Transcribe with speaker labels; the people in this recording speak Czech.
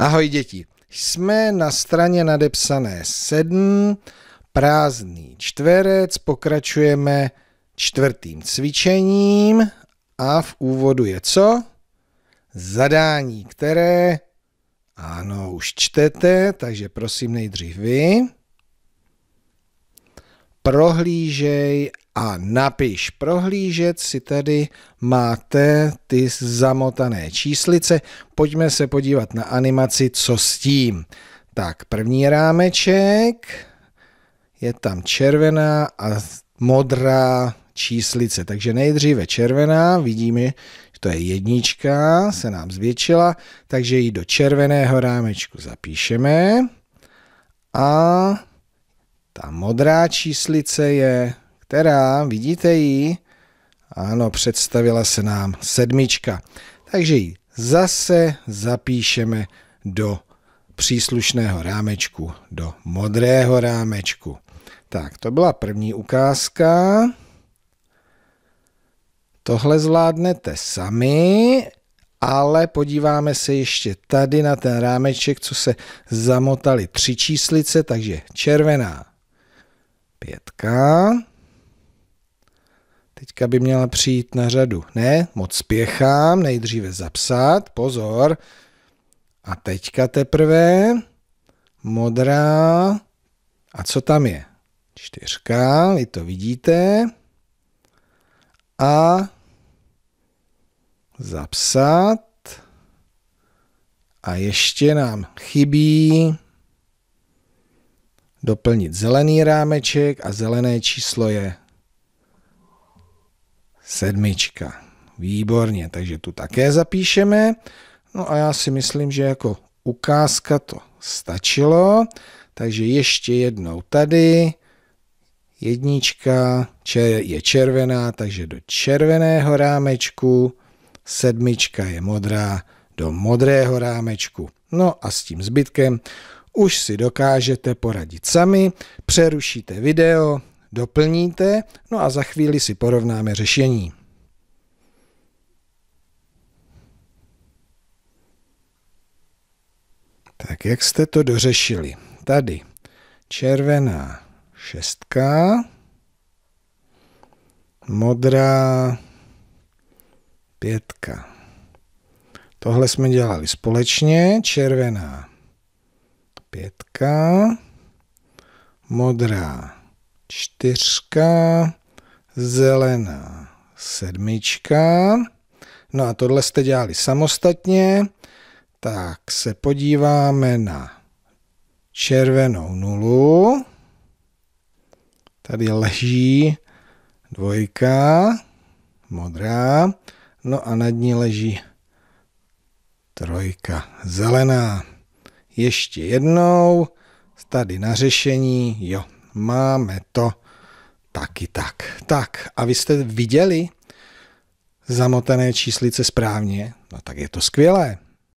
Speaker 1: Ahoj děti, jsme na straně nadepsané 7, prázdný čtverec, pokračujeme čtvrtým cvičením a v úvodu je co? Zadání, které, ano, už čtete, takže prosím nejdřív vy. Prohlížej a napiš prohlížet si tady máte ty zamotané číslice. Pojďme se podívat na animaci, co s tím. Tak, první rámeček, je tam červená a modrá číslice. Takže nejdříve červená, vidíme, že to je jednička, se nám zvětšila, takže ji do červeného rámečku zapíšeme. A ta modrá číslice je která, vidíte ji, ano, představila se nám sedmička. Takže ji zase zapíšeme do příslušného rámečku, do modrého rámečku. Tak, to byla první ukázka. Tohle zvládnete sami, ale podíváme se ještě tady na ten rámeček, co se zamotali tři číslice, takže červená pětka, Teďka by měla přijít na řadu. Ne, moc spěchám, nejdříve zapsat, pozor. A teďka teprve modrá. A co tam je? Čtyřka, vy to vidíte. A zapsat. A ještě nám chybí doplnit zelený rámeček a zelené číslo je Sedmička. Výborně, takže tu také zapíšeme. No a já si myslím, že jako ukázka to stačilo. Takže ještě jednou tady. Jednička je červená, takže do červeného rámečku. Sedmička je modrá do modrého rámečku. No a s tím zbytkem už si dokážete poradit sami. Přerušíte video, doplníte, no a za chvíli si porovnáme řešení. Tak jak jste to dořešili? Tady červená šestka, modrá pětka. Tohle jsme dělali společně. Červená pětka, modrá čtyřka, zelená sedmička. No a tohle jste dělali samostatně, tak se podíváme na červenou nulu. Tady leží dvojka, modrá, no a nad ní leží trojka, zelená. Ještě jednou, tady na řešení, jo, máme to taky tak. Tak a vy jste viděli zamotané číslice správně? No tak je to skvělé.